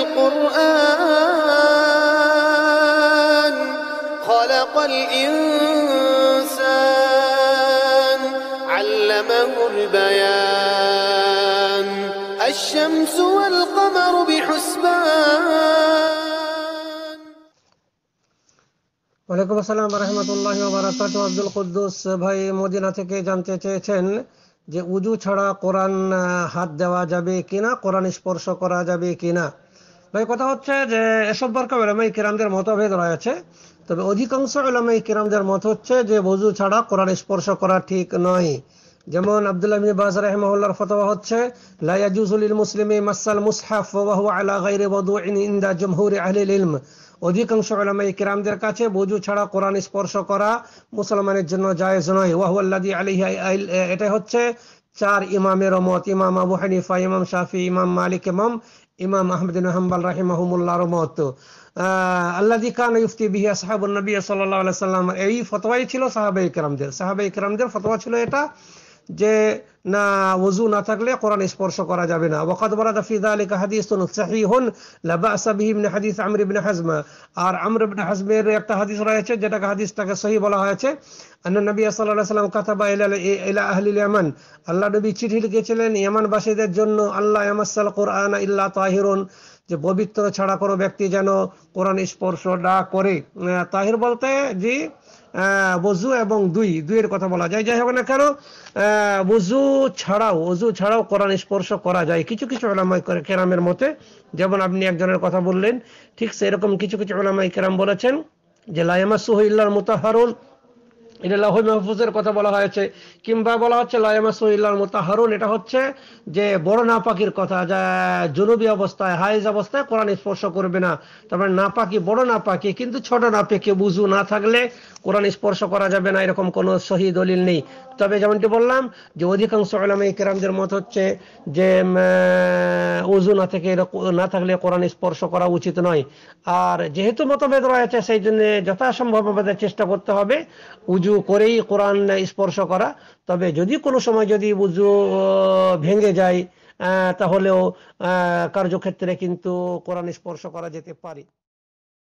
القرآن خلق الإنسان علمه البيان الشمس والقمر بحسبان السلام ورحمة الله وبركاته عبد القدس ভাই مدينة كي جانتے চেয়েছেন যে উজু ছাড়া কোরআন হাত দেওয়া যাবে কিনা কোরআন স্পর্শ করা যাবে কিনা ভাই কথা হচ্ছে যে এসব দরকার ওলামাই কিরামদের মতভেদ রয়েছে তবে অধিকাংশ ওলামাই কিরামদের মত হচ্ছে যে বজু ছাড়া কোরআন স্পর্শ করা ঠিক নয় যেমন আব্দুল্লাহ বাজ ফতোয়া হচ্ছে মাসাল মুসহাফ ইলম অধিকাংশ কিরামদের কাছে বজু ছাড়া কোরআন স্পর্শ করা মুসলমানের জন্য জায়েজ নয় ওয়া হুয়াল্লাযী এটা হচ্ছে চার ইমামের মত ইমাম আবু হানিফা ইমাম শাফি ইমাম মালিক ইমাম ইমাম আহমদিন হাম্বাল রাহিমাহমুল্লাহর মত আল্লাহ কান ইফতি বিহি সাহাবুল নবী সাল্লাহ সাল্লাম এই ফতোয়াই ছিল সাহাবে ইকরামদের সাহাবে ইকরামদের ফতোয়া ছিল এটা যে না ওযু না থাকলে কোরআন স্পর্শ করা যাবে না ওয়াকাদ ওয়ারাদা ফি যালিকা হাদিসুন লা বাসা বিহি মিন হাদিস আমর ইবনে হাজমা আর আমর ইবনে হাজমের একটা হাদিস রয়েছে যেটাকে হাদিসটাকে সহি বলা হয়েছে নবী সাল্লাল্লাহু আলাইহি সাল্লাম কাতাবা ইলা আহলি ইয়ামান আল্লাহ নবী চিঠি লিখেছিলেন ইয়ামানবাসীদের জন্য আল্লাহ ইয়ামাসাল কোরআন ইল্লা তাহিরুন যে পবিত্র ছাড়া কোনো ব্যক্তি যেন কোরআন স্পর্শ না করে তাহির বলতে জি বজু এবং দুই দুইয়ের কথা বলা যায় যাই হোক না কেন বজু ছাড়াও অজু ছাড়াও কোরআন স্পর্শ করা যায় কিছু কিছু ওলামাই কেরামের মতে যেমন আপনি একজনের কথা বললেন ঠিক সেরকম কিছু কিছু ওলামাই কেরাম বলেছেন যে লাইমা মতো মোতাহারুল এটা লহ মাহফুজের কথা বলা হয়েছে কিংবা বলা হচ্ছে লায়ামাসুল্লাহ মোতাহারুন এটা হচ্ছে যে বড় নাপাকির কথা যা জনুবি অবস্থায় হাইজ অবস্থায় কোরআন স্পর্শ করবে না তারপরে মানে নাপাকি বড় নাপাকি কিন্তু ছোট নাপাকি বুঝু না থাকলে কোরআন স্পর্শ করা যাবে না এরকম কোনো সহি দলিল নেই তবে যেমনটি বললাম যে অধিকাংশ আলামে কেরামদের মত হচ্ছে যে উজু না থেকে না থাকলে কোরআন স্পর্শ করা উচিত নয় আর যেহেতু মতভেদ রয়েছে সেই জন্য যথাসম্ভব আমাদের চেষ্টা করতে হবে উজু উজু করেই কোরআন স্পর্শ করা তবে যদি কোনো সময় যদি উজু ভেঙে যায় তাহলেও কার্যক্ষেত্রে কিন্তু কোরআন স্পর্শ করা যেতে পারে